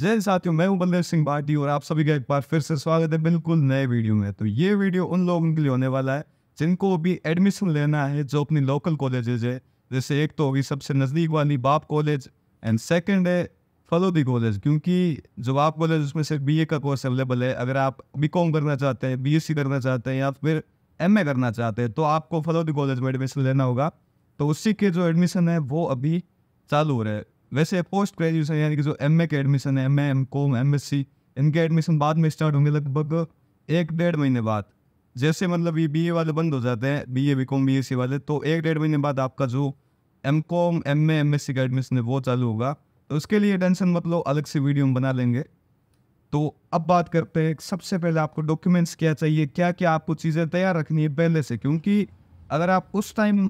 जय साथियों मैं हूं बलदेव सिंह भाटी और आप सभी का एक बार फिर से स्वागत है बिल्कुल नए वीडियो में तो ये वीडियो उन लोगों के लिए होने वाला है जिनको अभी एडमिशन लेना है जो अपनी लोकल कॉलेजेज है जैसे एक तो होगी सबसे नज़दीक वाली बाप कॉलेज एंड सेकेंड है फलोदी कॉलेज क्योंकि जो बाप कॉलेज उसमें सिर्फ बी का कोर्स अवेलेबल है अगर आप बी करना चाहते हैं बी करना चाहते हैं या फिर एम करना चाहते हैं तो आपको फलोदी कॉलेज में एडमिशन लेना होगा तो उसी के जो एडमिशन है वो अभी चालू हो रहे हैं वैसे पोस्ट ग्रेजुएशन यानी कि जो एम के एडमिशन है M A M com M S C इनके एडमिशन बाद में स्टार्ट होंगे लगभग एक डेढ़ महीने बाद जैसे मतलब ये ए वाले बंद हो जाते हैं बी एस सी वाले तो एक डेढ़ महीने बाद आपका जो M com M A M S C का एडमिशन है वो चालू होगा तो उसके लिए टेंशन मतलब अलग से वीडियो हम बना लेंगे तो अब बात करते हैं सबसे पहले आपको डॉक्यूमेंट्स क्या चाहिए क्या क्या आपको चीज़ें तैयार रखनी है पहले से क्योंकि अगर आप उस टाइम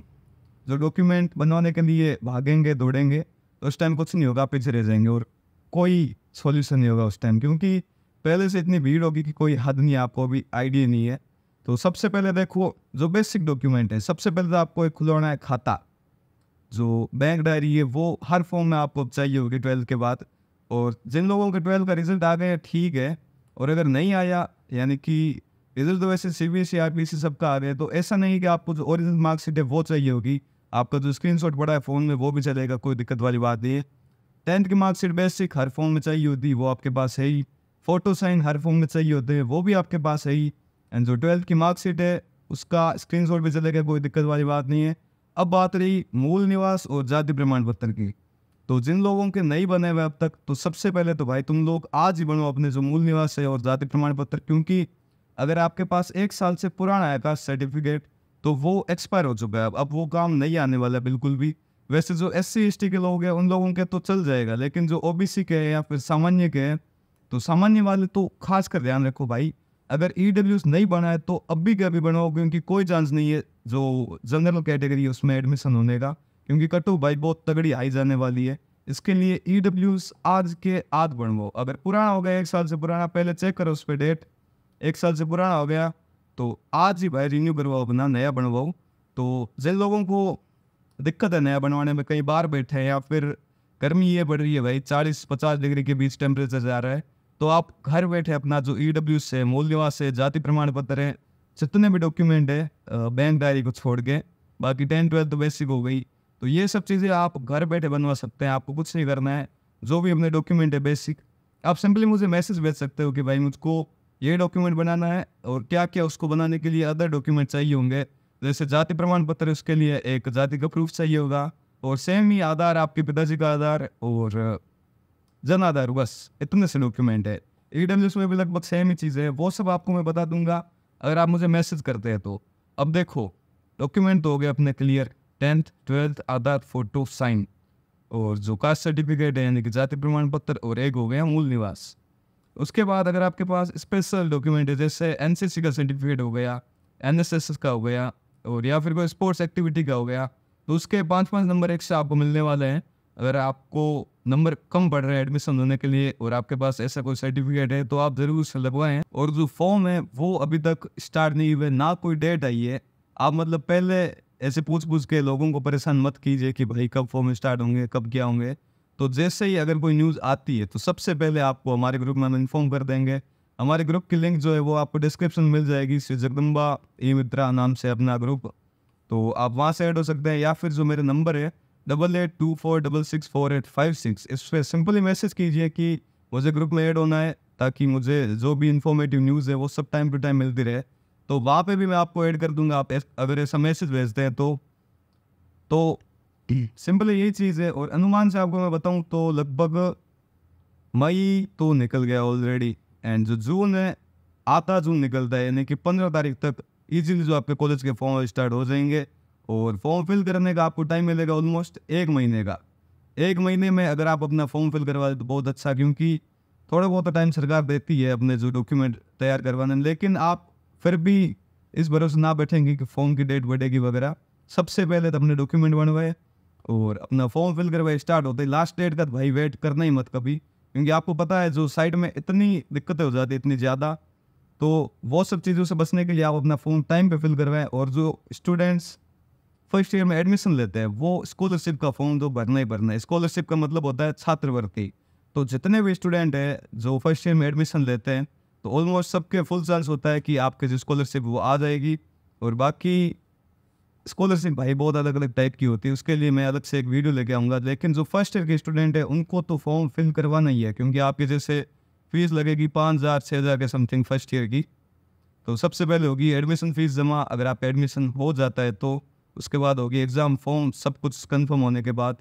जो डॉक्यूमेंट बनवाने के लिए भागेंगे दौड़ेंगे उस टाइम कुछ नहीं होगा आप पीछे रह जाएंगे और कोई सोल्यूशन नहीं होगा उस टाइम क्योंकि पहले से इतनी भीड़ होगी कि कोई हद नहीं है आपको अभी आइडिया नहीं है तो सबसे पहले देखो जो बेसिक डॉक्यूमेंट है सबसे पहले तो आपको एक खुलवाना है खाता जो बैंक डायरी है वो हर फॉर्म में आपको चाहिए होगी ट्वेल्थ के बाद और जिन लोगों के ट्वेल्थ का रिजल्ट आ गया ठीक है और अगर नहीं आया यानी कि रिजल्ट तो वैसे C B S C R P C सबका आ गया तो ऐसा नहीं कि आपको जो ओरिजिनल मार्कशीट है वो चाहिए होगी आपका जो स्क्रीन शॉट पड़ा है फ़ोन में वो भी चलेगा कोई दिक्कत वाली बात नहीं है टेंथ की मार्कशीट बेसिक हर फोन में चाहिए होती वो आपके पास है ही फ़ोटो साइन हर फॉर्म में चाहिए होते हैं वो भी आपके पास है ही एंड जो ट्वेल्थ की मार्कशीट है उसका स्क्रीन शॉट भी चलेगा कोई दिक्कत वाली बात नहीं है अब बात रही मूल निवास और जाति प्रमाण पत्र की तो जिन लोगों के नहीं बने हुए अब तक तो सबसे पहले तो भाई तुम लोग आज ही बनो अपने जो मूल निवास है और जाति प्रमाण पत्र क्योंकि अगर आपके पास एक साल से पुराना आया था सर्टिफिकेट तो वो एक्सपायर हो चुका है अब वो काम नहीं आने वाला बिल्कुल भी वैसे जो एस सी एस टी के लोग हैं उन लोगों के तो चल जाएगा लेकिन जो ओ बी सी के हैं या फिर सामान्य के हैं तो सामान्य वाले तो खास कर ध्यान रखो भाई अगर ई e डब्ल्यूज़ नहीं बना है तो अब भी कभी बनाओ क्योंकि कोई चांस नहीं है जो जनरल कैटेगरी है उसमें एडमिशन होने का क्योंकि कटो भाई बहुत तगड़ी आई जाने वाली है इसके लिए ई e डब्ल्यूज़ आज के आज बनवाओ अगर पुराना हो गया एक साल से पुराना पहले चेक करो उस पर डेट एक साल से पुराना हो गया तो आज ही भाई रिन्यू करवाओ अपना नया बनवाओ तो जिन लोगों को दिक्कत है नया बनवाने में कई बार बैठे हैं या फिर गर्मी ये बढ़ रही है भाई चालीस पचास डिग्री के बीच टेम्परेचर जा रहा है तो आप घर बैठे अपना जो ई डब्ल्यू से मूल निवास है जाति प्रमाण पत्र है जितने भी डॉक्यूमेंट है बैंक डायरी को छोड़ के बाकी टेन ट्वेल्थ बेसिक हो गई तो ये सब चीज़ें आप घर बैठे बनवा सकते हैं आपको कुछ नहीं करना है जो भी अपने डॉक्यूमेंट है बेसिक आप सिंपली मुझे मैसेज भेज सकते हो कि भाई मुझको ये डॉक्यूमेंट बनाना है और क्या क्या उसको बनाने के लिए अदर डॉक्यूमेंट चाहिए होंगे जैसे जाति प्रमाण पत्र उसके लिए एक जाति का प्रूफ चाहिए होगा और सेम ही आधार आपके पिताजी का आधार और जन आधार बस इतने से डॉक्यूमेंट है ई e में भी लगभग सेम ही चीज़ है वो सब आपको मैं बता दूंगा अगर आप मुझे मैसेज करते हैं तो अब देखो डॉक्यूमेंट तो हो गए अपने clear tenth twelfth Aadhaar photo sign और जो कास्ट सर्टिफिकेट है यानी कि जाति प्रमाण पत्र और एक हो गया मूल निवास उसके बाद अगर आपके पास स्पेशल डॉक्यूमेंट है जैसे एन का सर्टिफिकेट हो गया एन का हो गया और या फिर कोई स्पोर्ट्स एक्टिविटी का हो गया तो उसके पाँच पाँच नंबर एक से आपको मिलने वाले हैं अगर आपको नंबर कम पड़ रहे हैं एडमिशन होने के लिए और आपके पास ऐसा कोई सर्टिफिकेट है तो आप ज़रूर उसे लगवाएं और जो फॉर्म है वो अभी तक स्टार्ट नहीं हुए ना कोई डेट आई है आप मतलब पहले ऐसे पूछ पूछ के लोगों को परेशान मत कीजिए कि भाई कब फॉर्म स्टार्ट होंगे कब क्या होंगे तो जैसे ही अगर कोई न्यूज़ आती है तो सबसे पहले आपको हमारे ग्रुप में हम इन्फॉर्म कर देंगे हमारे ग्रुप की लिंक जो है वो आपको डिस्क्रिप्शन मिल जाएगी श्री जगदम्बा ए मित्रा नाम से अपना ग्रुप तो आप वहाँ से ऐड हो सकते हैं या फिर जो मेरा नंबर है double eight two four double six four eight five six इस पर सिंपली मैसेज कीजिए कि मुझे ग्रुप में ऐड होना है ताकि मुझे जो भी इन्फॉर्मेटिव न्यूज़ है वो सब टाइम टू टाइम मिलती रहे तो वहाँ पे भी मैं आपको ऐड कर दूंगा आप अगर ऐसा मैसेज भेजते हैं तो तो E. सिंपल यही चीज़ है और अनुमान से आपको मैं बताऊँ तो लगभग मई तो निकल गया ऑलरेडी एंड जो जून है आता जून निकलता है यानी कि पंद्रह तारीख तक इजीली जो आपके कॉलेज के फॉर्म स्टार्ट हो जाएंगे और फॉर्म फिल करने का आपको टाइम मिलेगा ऑलमोस्ट एक महीने का एक महीने में अगर आप अपना फॉर्म फिल करवा तो बहुत अच्छा क्योंकि थोड़ा बहुत टाइम तो सरकार देती है अपने जो डॉक्यूमेंट तैयार करवाने में लेकिन आप फिर भी इस भरोसे ना बैठेंगे कि फॉर्म की डेट बढ़ेगी वगैरह सबसे पहले तो अपने डॉक्यूमेंट बनवाए और अपना फॉर्म फिल करवाए स्टार्ट होते लास्ट डेट का भाई वेट करना ही मत कभी क्योंकि आपको पता है जो साइड में इतनी दिक्कतें हो जाती इतनी ज़्यादा तो वो सब चीज़ों से बचने के लिए आप अपना फॉर्म टाइम पे फिल करवाएं और जो स्टूडेंट्स फर्स्ट ईयर में एडमिशन लेते हैं वो स्कॉलरशिप का फॉर्म तो भरना ही भरना है स्कॉलरशिप का मतलब होता है छात्रवृत्ति तो जितने भी स्टूडेंट हैं जो फर्स्ट ईयर में एडमिशन लेते हैं तो ऑलमोस्ट सबके फुल चांस होता है कि आपके जो स्कॉलरशिप वो आ जाएगी और बाकी स्कॉलरशिप भाई बहुत अलग अलग टाइप की होती है उसके लिए मैं अलग से एक वीडियो लेके आऊँगा लेकिन जो फर्स्ट ईयर के स्टूडेंट है उनको तो फॉर्म फिल करवाना ही है क्योंकि आपके जैसे फ़ीस लगेगी पाँच हज़ार छः हज़ार के समथिंग फर्स्ट ईयर की तो सबसे पहले होगी एडमिशन फ़ीस जमा अगर आप एडमिशन हो जाता है तो उसके बाद होगी एग्ज़ाम फॉर्म सब कुछ कन्फर्म होने के बाद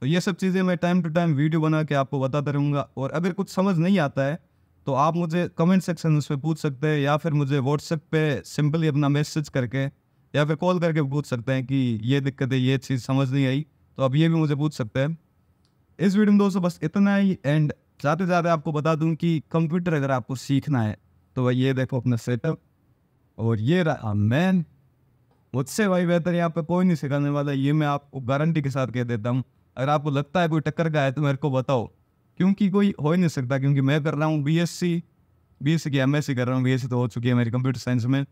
तो ये सब चीज़ें मैं टाइम टू टाइम वीडियो बना के आपको बताता रहूँगा और अगर कुछ समझ नहीं आता है तो आप मुझे कमेंट सेक्शन उस पर पूछ सकते हैं या फिर मुझे व्हाट्सएप पे सिंपली अपना मैसेज करके या फिर कॉल करके पूछ सकते हैं कि ये दिक्कत है ये चीज़ समझ नहीं आई तो आप ये भी मुझे पूछ सकते हैं इस वीडियो में दोस्तों बस इतना ही एंड ज़्यादा ज़्यादा आपको बता दूँ कि कंप्यूटर अगर आपको सीखना है तो भाई ये देखो अपना सेटअप और ये रहा मैन हाँ, मुझसे भाई बेहतर यहाँ पे कोई नहीं सिखाने वाला ये मैं आपको गारंटी के साथ कह देता हूँ अगर आपको लगता है कोई टक्कर का है तो मेरे को बताओ क्योंकि कोई हो ही नहीं सकता क्योंकि मैं कर रहा हूँ B S C B S C की एम एस सी कर रहा हूँ बी एस सी तो हो चुकी है मेरी कंप्यूटर साइंस में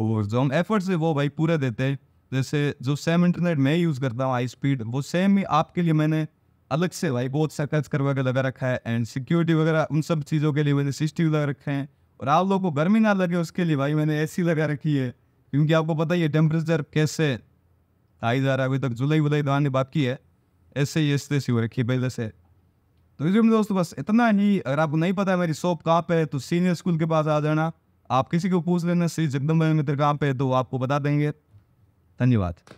और जो हम एफर्ट्स से वो भाई पूरा देते हैं जैसे जो सेम इंटरनेट मैं यूज़ करता हूँ हाई स्पीड वो सेम ही आपके लिए मैंने अलग से भाई बहुत सा खर्च करवा के लगा रखा है एंड सिक्योरिटी वगैरह उन सब चीज़ों के लिए मैंने सिस्टी लगा रखे हैं और आप लोगों को गर्मी ना लगे उसके लिए भाई मैंने सी लगा रखी है क्योंकि आपको पता ही है टेम्परेचर कैसे आई जा रहा है अभी तक जुलाई वुलाई तो आने बाकी है ऐसे ही ऐसे सी हो रखी है पहले से तो इसमें दोस्तों बस इतना ही अगर आपको नहीं पता है मेरी शॉप कहाँ पे है तो सीनियर स्कूल के पास आ जाना आप किसी को पूछ लेना श्री जगदम्बा मित्र कहाँ पे तो आपको बता देंगे धन्यवाद